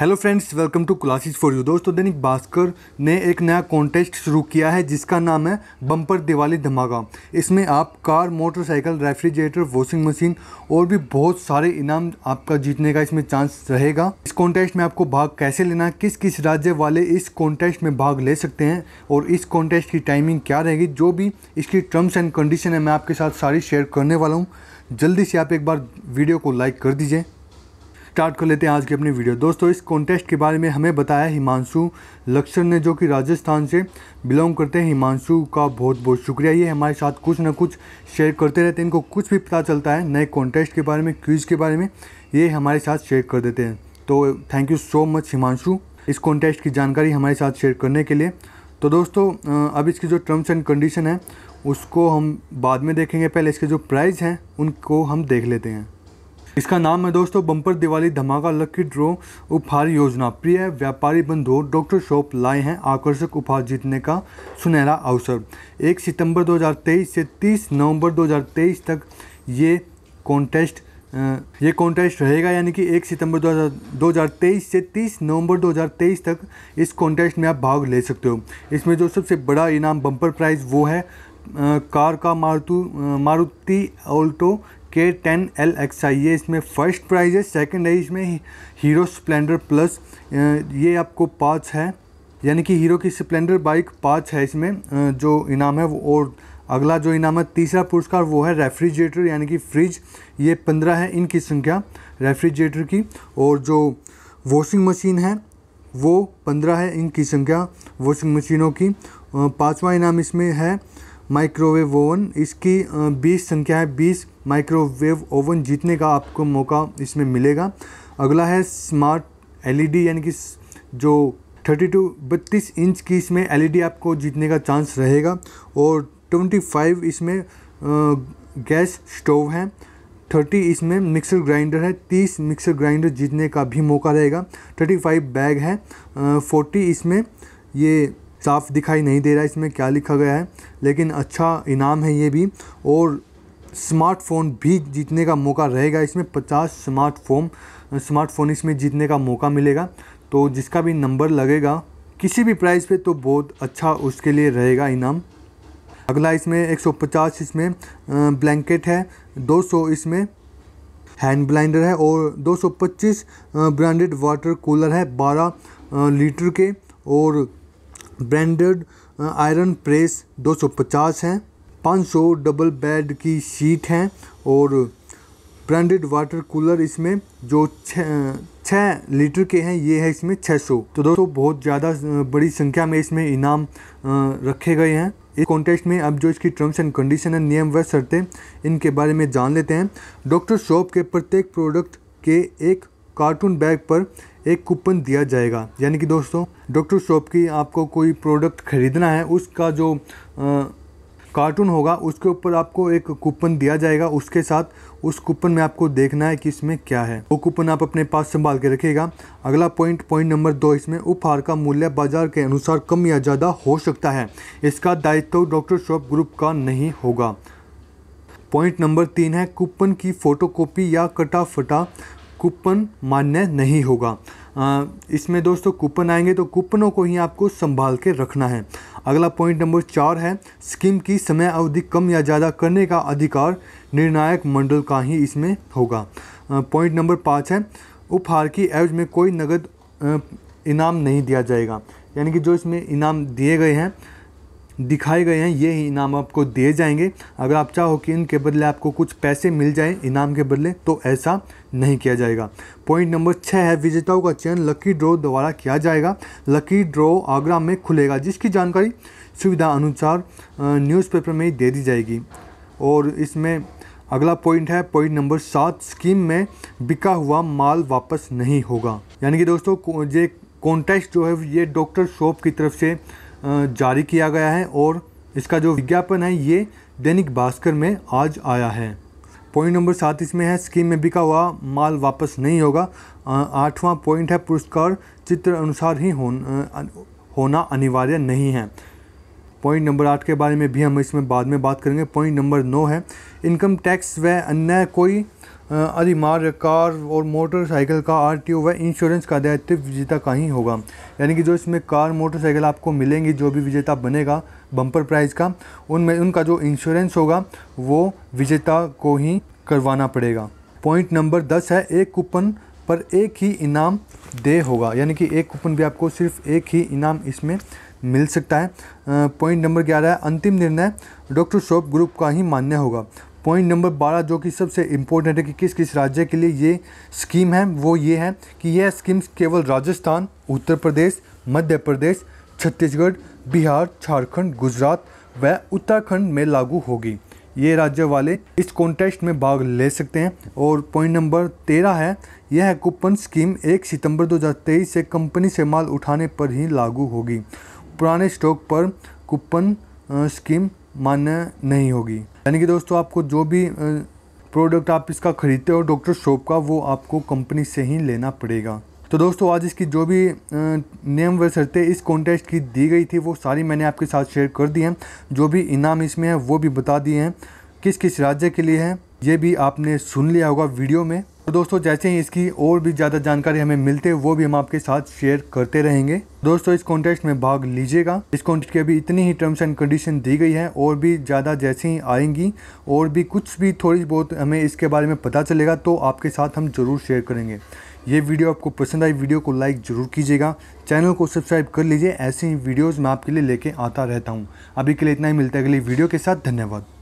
hello friends welcome to classes for you दोस्तों दैनिक भास्कर ने एक नया कॉन्टेस्ट शुरू किया है जिसका नाम है बम्पर दिवाली धमाका इसमें आप car motorcycle refrigerator washing machine और भी बहुत सारे इनाम आपका जीतने का इसमें चांस रहेगा इस कॉन्टेस्ट में आपको भाग कैसे लेना किस किस राज्य वाले इस कॉन्टेस्ट में भाग ले सकते हैं और इस कॉन्टेस्ट की टाइमिंग क्या रहेगी जो भी इसकी टर्म्स एंड कंडीशन है मैं आपके साथ सारी शेयर करने वाला हूँ जल्दी से आप एक बार वीडियो को लाइक कर दीजिए स्टार्ट कर लेते हैं आज की अपनी वीडियो दोस्तों इस कॉन्टेस्ट के बारे में हमें बताया हिमांशु लक्षण ने जो कि राजस्थान से बिलोंग करते हैं हिमांशु का बहुत बहुत शुक्रिया ये हमारे साथ कुछ ना कुछ शेयर करते रहते हैं इनको कुछ भी पता चलता है नए कॉन्टेस्ट के बारे में क्यूज़ के बारे में ये हमारे साथ शेयर कर देते हैं तो thank you so much Himanshu इस कॉन्टेस्ट की जानकारी हमारे साथ शेयर करने के लिए तो दोस्तों अब इसकी जो टर्म्स एंड कंडीशन है उसको हम बाद में देखेंगे पहले इसके जो प्राइज़ हैं उनको हम देख लेते हैं इसका नाम है दोस्तों बम्पर दिवाली धमाका लकी ड्रो उपहार योजना प्रिय व्यापारी बंधु डॉक्टर शॉप लाए हैं आकर्षक उपहार जीतने का सुनहरा अवसर एक सितंबर 2023 से 30 नवंबर 2023 तक ये कॉन्टेस्ट ये कॉन्टेस्ट रहेगा यानी कि एक सितंबर 2023 से 30 नवंबर 2023 तक इस कॉन्टेस्ट में आप भाग ले सकते हो इसमें जो सबसे बड़ा इनाम बम्पर प्राइज़ वो है कार का मारुतु Maruti Alto K ten L X I है इसमें फर्स्ट प्राइज़ है सेकेंड है इसमें हीरो स्प्लेंडर प्लस ये आपको पाँच है यानी कि हीरो की स्प्लेंडर बाइक पाँच है इसमें जो इनाम है वो और अगला जो इनाम है तीसरा पुरस्कार वो है रेफ्रिजरेटर यानी कि फ्रिज ये पंद्रह है इनकी संख्या रेफ्रिजरेटर की और जो वॉशिंग मशीन है वो पंद्रह है इनकी संख्या वॉशिंग मशीनों की पाँचवा इनाम इसमें है माइक्रोवेव ओवन इसकी बीस संख्या है बीस माइक्रोवेव ओवन जीतने का आपको मौका इसमें मिलेगा अगला है स्मार्ट एलईडी यानी कि जो 32 बत्तीस इंच की इसमें एलईडी आपको जीतने का चांस रहेगा और 25 इसमें गैस स्टोव है 30 इसमें मिक्सर ग्राइंडर है 30 मिक्सर ग्राइंडर जीतने का भी मौका रहेगा 35 बैग है 40 इसमें ये साफ दिखाई नहीं दे रहा इसमें क्या लिखा गया है लेकिन अच्छा इनाम है ये भी और स्मार्टफोन भी जीतने का मौका रहेगा इसमें पचास स्मार्टफोन स्मार्टफोन इसमें जीतने का मौका मिलेगा तो जिसका भी नंबर लगेगा किसी भी प्राइस पे तो बहुत अच्छा उसके लिए रहेगा इनाम अगला इसमें 150 इसमें ब्लैंकेट है 200 इसमें हैंड ब्लाइंडर है और 225 ब्रांडेड वाटर कूलर है 12 लीटर के और ब्रांडेड आयरन प्रेस 250 हैं 500 डबल बेड की शीट हैं और ब्रांडेड वाटर कूलर इसमें जो छः लीटर के हैं ये है इसमें 600 तो दोस्तों बहुत ज़्यादा बड़ी संख्या में इसमें इनाम रखे गए हैं इस कॉन्टेस्ट में अब जो इसकी टर्म्स एंड कंडीशन है नियम व शर्तें इनके बारे में जान लेते हैं डॉक्टर शॉप के प्रत्येक प्रोडक्ट के एक कार्टून बैग पर एक कूपन दिया जाएगा यानी कि दोस्तों डॉक्टर शॉप की आपको कोई प्रोडक्ट ख़रीदना है उसका जो आ, कार्टून होगा उसके ऊपर आपको एक कूपन दिया जाएगा उसके साथ उस कूपन में आपको देखना है कि इसमें क्या है वो कूपन आप अपने पास संभाल के रखिएगा अगला पॉइंट पॉइंट नंबर दो इसमें उपहार का मूल्य बाजार के अनुसार कम या ज़्यादा हो सकता है इसका दायित्व डॉक्टर शॉप ग्रुप का नहीं होगा पॉइंट नंबर तीन है कूपन की फ़ोटोकॉपी या कटा फटा कूपन मान्य नहीं होगा इसमें दोस्तों कूपन आएंगे तो कूपनों को ही आपको संभाल के रखना है अगला पॉइंट नंबर चार है स्कीम की समय अवधि कम या ज़्यादा करने का अधिकार निर्णायक मंडल का ही इसमें होगा पॉइंट नंबर पाँच है उपहार की एवज में कोई नगद इनाम नहीं दिया जाएगा यानी कि जो इसमें इनाम दिए गए हैं दिखाए गए हैं ये ही इनाम आपको दिए जाएंगे अगर आप चाहो कि इनके बदले आपको कुछ पैसे मिल जाएं इनाम के बदले तो ऐसा नहीं किया जाएगा पॉइंट नंबर छः है विजेताओं का चयन लकी ड्रॉ द्वारा किया जाएगा लकी ड्रॉ आगरा में खुलेगा जिसकी जानकारी सुविधा अनुसार न्यूज़पेपर में दे दी जाएगी और इसमें अगला पॉइंट है पॉइंट नंबर सात स्कीम में बिका हुआ माल वापस नहीं होगा यानी कि दोस्तों ये कॉन्टेस्ट जो है ये डॉक्टर शॉप की तरफ से जारी किया गया है और इसका जो विज्ञापन है ये दैनिक भास्कर में आज आया है पॉइंट नंबर सात इसमें है स्कीम में बिका हुआ माल वापस नहीं होगा आठवां पॉइंट है पुरस्कार चित्र अनुसार ही हो, होना अनिवार्य नहीं है पॉइंट नंबर आठ के बारे में भी हम इसमें बाद में बात करेंगे पॉइंट नंबर नौ है इनकम टैक्स व अन्य कोई अधिमार कार और मोटरसाइकिल का आरटीओ व इंश्योरेंस का दायित्व विजेता का ही होगा यानी कि जो इसमें कार मोटरसाइकिल आपको मिलेंगी जो भी विजेता बनेगा बम्पर प्राइज़ का उनमें उनका जो इंश्योरेंस होगा वो विजेता को ही करवाना पड़ेगा पॉइंट नंबर दस है एक कूपन पर एक ही इनाम दे होगा यानी कि एक कूपन भी आपको सिर्फ एक ही इनाम इसमें मिल सकता है पॉइंट नंबर ग्यारह है अंतिम निर्णय डॉक्टर शॉप ग्रुप का ही मान्य होगा पॉइंट नंबर बारह जो कि सबसे इम्पोर्टेंट है कि किस किस राज्य के लिए ये स्कीम है वो ये है कि यह स्कीम्स केवल राजस्थान उत्तर प्रदेश मध्य प्रदेश छत्तीसगढ़ बिहार झारखंड गुजरात व उत्तराखंड में लागू होगी ये राज्य वाले इस कॉन्टेस्ट में भाग ले सकते हैं और पॉइंट नंबर तेरह है यह कूपन स्कीम एक सितंबर 2023 से कंपनी से माल उठाने पर ही लागू होगी पुराने स्टॉक पर कूपन स्कीम मान्य नहीं होगी यानी कि दोस्तों आपको जो भी प्रोडक्ट आप इसका ख़रीदते हो डॉक्टर शॉप का वो आपको कंपनी से ही लेना पड़ेगा तो दोस्तों आज इसकी जो भी नियम व शर्तें इस कॉन्टेस्ट की दी गई थी वो सारी मैंने आपके साथ शेयर कर दी हैं जो भी इनाम इसमें है वो भी बता दिए हैं किस किस राज्य के लिए हैं ये भी आपने सुन लिया होगा वीडियो में तो दोस्तों जैसे ही इसकी और भी ज़्यादा जानकारी हमें मिलते वो भी हम आपके साथ शेयर करते रहेंगे दोस्तों इस कॉन्टेस्ट में भाग लीजिएगा इस कॉन्टेस्ट की अभी इतनी ही टर्म्स एंड कंडीशन दी गई है और भी ज़्यादा जैसे ही आएंगी और भी कुछ भी थोड़ी बहुत हमें इसके बारे में पता चलेगा तो आपके साथ हम ज़रूर शेयर करेंगे ये वीडियो आपको पसंद आई वीडियो को लाइक ज़रूर कीजिएगा चैनल को सब्सक्राइब कर लीजिए ऐसे ही वीडियोज़ मैं आपके लिए लेके आता रहता हूँ अभी के लिए इतना ही मिलता है अगली वीडियो के साथ धन्यवाद